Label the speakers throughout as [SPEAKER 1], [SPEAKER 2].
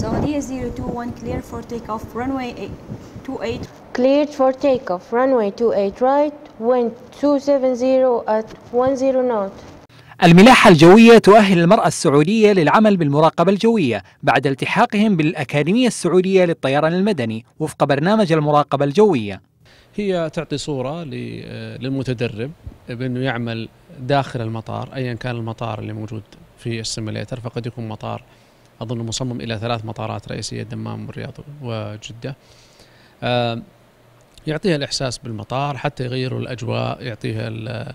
[SPEAKER 1] So DS021 clear for takeoff runway 28.
[SPEAKER 2] Cleared for takeoff runway 28 right wind 270 at 10 knot.
[SPEAKER 3] الملاحة الجوية تؤهل المرأة السعودية للعمل بالمراقبة الجوية بعد التحاقهم بالأكاديمية السعودية للطيران المدني وفق برنامج المراقبة الجوية.
[SPEAKER 4] هي تعطي صورة للمتدرب بأنه يعمل داخل المطار أيا كان المطار اللي موجود في السيميليتر فقد يكون مطار اظن مصمم الى ثلاث مطارات رئيسيه الدمام والرياض وجده آه، يعطيها الاحساس بالمطار حتى يغيروا الاجواء يعطيها آه،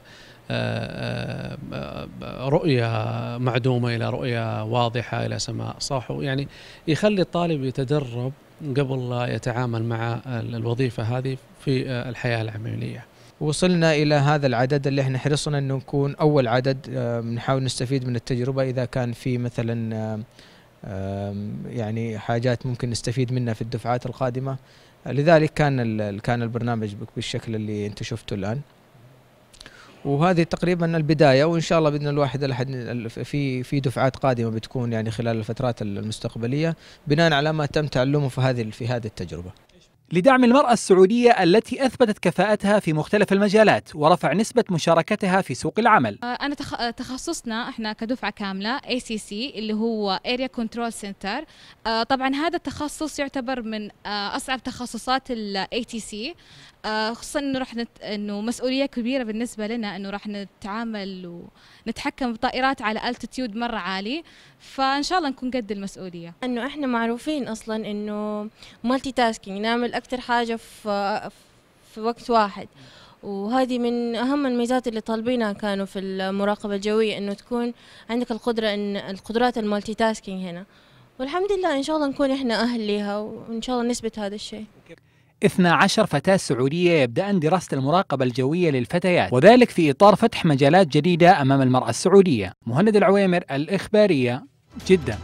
[SPEAKER 4] آه، رؤية معدومة إلى رؤية واضحة إلى سماء صح يعني يخلي الطالب يتدرب قبل لا يتعامل مع الوظيفة هذه في
[SPEAKER 5] الحياة العملية وصلنا إلى هذا العدد اللي احنا حرصنا أنه نكون أول عدد نحاول نستفيد من التجربة إذا كان في مثلا يعني حاجات ممكن نستفيد منها في الدفعات القادمه لذلك كان كان البرنامج بالشكل اللي انتم شفتوا الان وهذه تقريبا البدايه وان شاء الله باذن الواحد الاحد في في دفعات قادمه بتكون يعني خلال الفترات المستقبليه بناء على ما تم تعلمه في هذه في هذه التجربه لدعم المرأة السعودية التي
[SPEAKER 3] أثبتت كفاءتها في مختلف المجالات ورفع نسبة مشاركتها في سوق العمل
[SPEAKER 1] آه، أنا تخ... آه، تخصصنا إحنا كدفعة كاملة ACC اللي هو Area Control Center آه، طبعا هذا التخصص يعتبر من أصعب تخصصات الـ ATC خصوصا انه راح نت... انه مسؤوليه كبيره بالنسبه لنا انه راح نتعامل
[SPEAKER 2] ونتحكم بطائرات على التيتيود مره عالي فان شاء الله نكون قد المسؤوليه انه احنا معروفين اصلا انه مالتي تاسكينج نعمل اكثر حاجه في في وقت واحد وهذه من اهم الميزات اللي طالبينها كانوا في المراقبه الجويه انه تكون عندك القدره ان القدرات المالتي تاسكينج هنا والحمد لله ان شاء الله نكون احنا اهل لها وان شاء الله نثبت هذا الشيء
[SPEAKER 3] 12 فتاة سعودية يبدأن دراسة المراقبة الجوية للفتيات وذلك في إطار فتح مجالات جديدة أمام المرأة السعودية مهند العويمر الإخبارية جداً